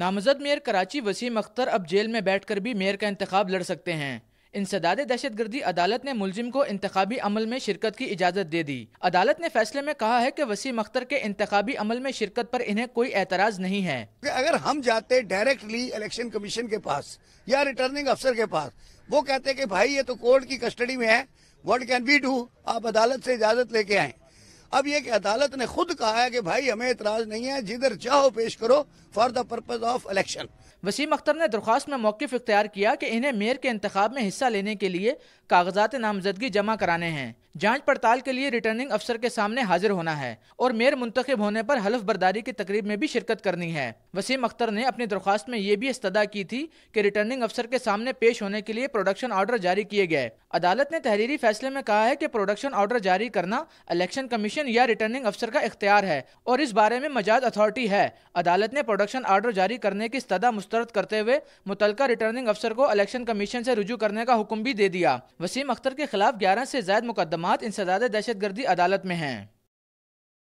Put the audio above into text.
नामजद मेयर कराची वसीम अख्तर अब जेल में बैठ कर भी मेयर का इंतखब लड़ सकते हैं इंसदाद दहशत गर्दी अदालत ने मुलजिम को इंतबी अमल में शिरकत की इजाज़त दे दी अदालत ने फैसले में कहा है कि वसीम अख्तर के इंतबी अमल में शिरकत पर इन्हें कोई एतराज नहीं है अगर हम जाते डायरेक्टली इलेक्शन कमीशन के पास या रिटर्निंग अफसर के पास वो कहते कि भाई ये तो कोर्ट की कस्टडी में है वट कैन बी डू आप अदालत से इजाज़त लेके आए अब ये कि अदालत ने खुद कहा है कि भाई हमें इतराज नहीं है जिधर चाहो पेश करो for the purpose of election Waseem Akhtar ने दरख्वास्त में मौकफ इख्तियार किया कि इन्हें मेयर के इंतब में हिस्सा लेने के लिए कागजात नामजदगी जमा कराने हैं जांच पड़ताल के लिए रिटर्निंग अफसर के सामने हाजिर होना है और मेयर मुंतखब होने पर हलफ बर्दारी की तकरीब में भी शिरकत करनी है वसीम अख्तर ने अपनी दरख्वास्त में ये भी इस्तदा की थी कि रिटर्निंग अफसर के सामने पेश होने के लिए प्रोडक्शन ऑर्डर जारी किए गए अदालत ने तहरीरी फैसले में कहा है कि प्रोडक्शन ऑर्डर जारी करना इलेक्शन कमीशन कमीशन या रिटर्निंग अफसर का इख्तियार है और इस बारे में मजाज अथॉरिटी है अदालत ने प्रोडक्शन आर्डर जारी करने की सदा मुस्तरद करते हुए मुतलका रिटर्निंग अफसर को इलेक्शन कमीशन से रुजू करने का हुक्म भी दे दिया वसीम अख्तर के खिलाफ ग्यारह से ज्यादा मुकदमा इंसदाद दहशत गर्दी अदालत में है